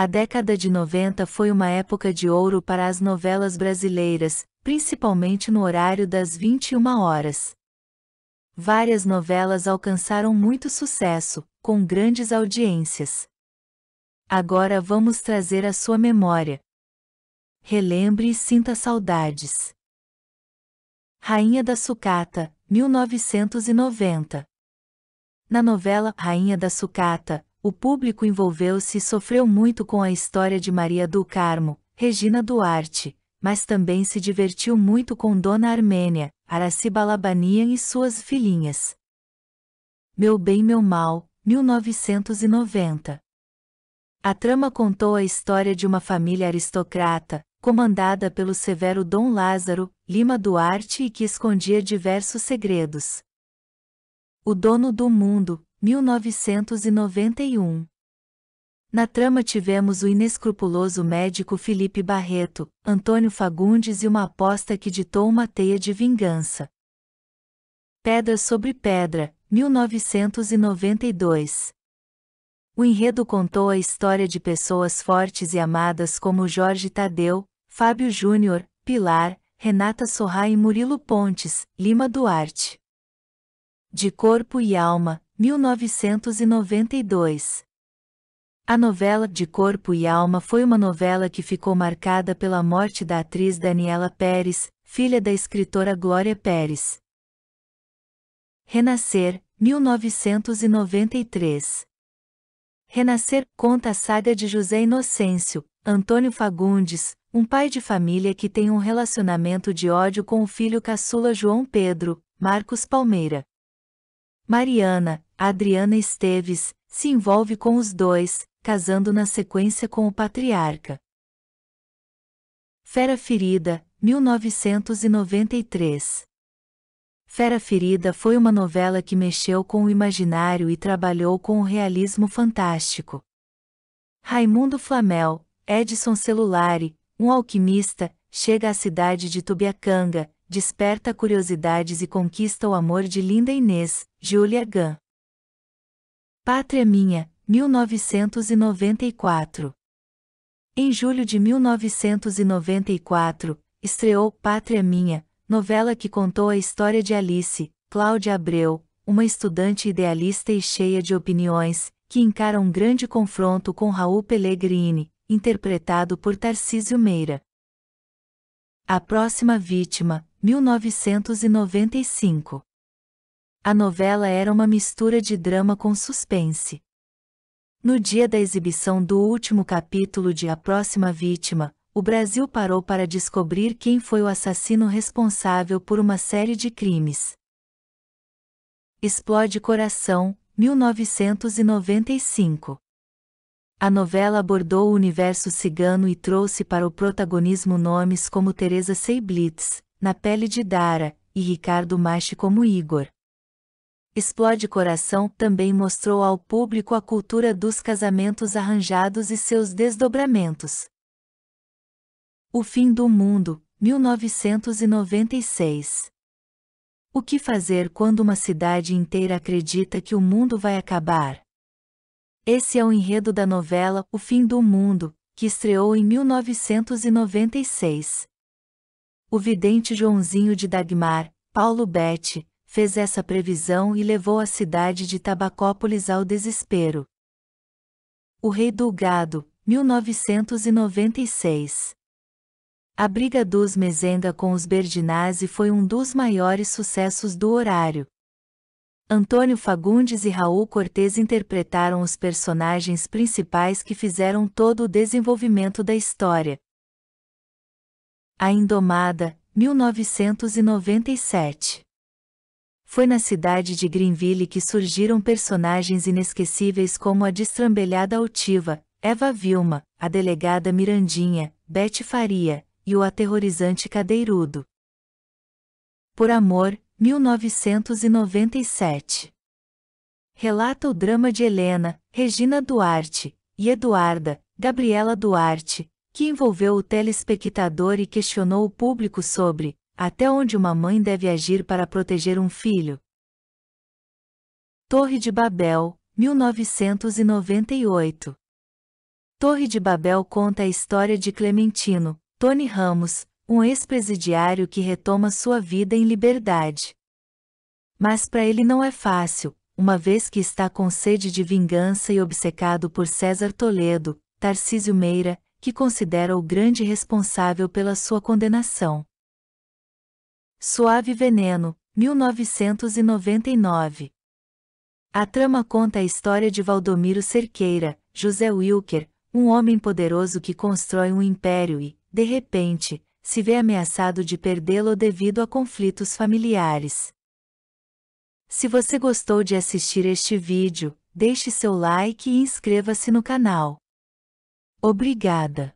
A década de 90 foi uma época de ouro para as novelas brasileiras, principalmente no horário das 21 horas. Várias novelas alcançaram muito sucesso, com grandes audiências. Agora vamos trazer a sua memória. Relembre e sinta saudades. Rainha da Sucata, 1990. Na novela Rainha da Sucata, o público envolveu-se e sofreu muito com a história de Maria do Carmo, Regina Duarte, mas também se divertiu muito com Dona Armênia, Araci e suas filhinhas. Meu Bem Meu Mal, 1990 A trama contou a história de uma família aristocrata, comandada pelo severo Dom Lázaro, Lima Duarte e que escondia diversos segredos. O dono do mundo, 1991. Na trama tivemos o inescrupuloso médico Felipe Barreto, Antônio Fagundes e uma aposta que ditou uma teia de vingança. Pedra sobre Pedra, 1992. O enredo contou a história de pessoas fortes e amadas como Jorge Tadeu, Fábio Júnior, Pilar, Renata Sorra e Murilo Pontes, Lima Duarte. De corpo e alma, 1992. A novela De Corpo e Alma foi uma novela que ficou marcada pela morte da atriz Daniela Pérez, filha da escritora Glória Pérez. Renascer, 1993. Renascer conta a saga de José Inocêncio, Antônio Fagundes, um pai de família que tem um relacionamento de ódio com o filho caçula João Pedro, Marcos Palmeira. Mariana, Adriana Esteves, se envolve com os dois, casando na sequência com o patriarca. Fera Ferida, 1993. Fera Ferida foi uma novela que mexeu com o imaginário e trabalhou com o realismo fantástico. Raimundo Flamel, Edson Celulari, um alquimista, chega à cidade de Tubiacanga, desperta curiosidades e conquista o amor de Linda Inês, Julia Gunn. Pátria Minha, 1994. Em julho de 1994, estreou Pátria Minha, novela que contou a história de Alice, Cláudia Abreu, uma estudante idealista e cheia de opiniões, que encara um grande confronto com Raul Pellegrini, interpretado por Tarcísio Meira. A próxima vítima, 1995. A novela era uma mistura de drama com suspense. No dia da exibição do último capítulo de A Próxima Vítima, o Brasil parou para descobrir quem foi o assassino responsável por uma série de crimes. Explode Coração, 1995. A novela abordou o universo cigano e trouxe para o protagonismo nomes como Teresa Seiblitz, na pele de Dara, e Ricardo Machi como Igor. Explode Coração também mostrou ao público a cultura dos casamentos arranjados e seus desdobramentos. O Fim do Mundo, 1996 O que fazer quando uma cidade inteira acredita que o mundo vai acabar? Esse é o enredo da novela O Fim do Mundo, que estreou em 1996. O vidente Joãozinho de Dagmar, Paulo Betti, fez essa previsão e levou a cidade de Tabacópolis ao desespero. O Rei do Gado, 1996. A briga dos Mezenga com os Berdinazzi foi um dos maiores sucessos do horário. Antônio Fagundes e Raul Cortez interpretaram os personagens principais que fizeram todo o desenvolvimento da história. A Indomada, 1997. Foi na cidade de Greenville que surgiram personagens inesquecíveis como a destrambelhada altiva, Eva Vilma, a delegada Mirandinha, Bete Faria, e o aterrorizante Cadeirudo. Por Amor, 1997. Relata o drama de Helena, Regina Duarte, e Eduarda, Gabriela Duarte, que envolveu o telespectador e questionou o público sobre até onde uma mãe deve agir para proteger um filho. Torre de Babel, 1998 Torre de Babel conta a história de Clementino, Tony Ramos, um ex-presidiário que retoma sua vida em liberdade. Mas para ele não é fácil, uma vez que está com sede de vingança e obcecado por César Toledo, Tarcísio Meira que considera o grande responsável pela sua condenação. Suave Veneno, 1999. A trama conta a história de Valdomiro Cerqueira, José Wilker, um homem poderoso que constrói um império e, de repente, se vê ameaçado de perdê-lo devido a conflitos familiares. Se você gostou de assistir este vídeo, deixe seu like e inscreva-se no canal. Obrigada.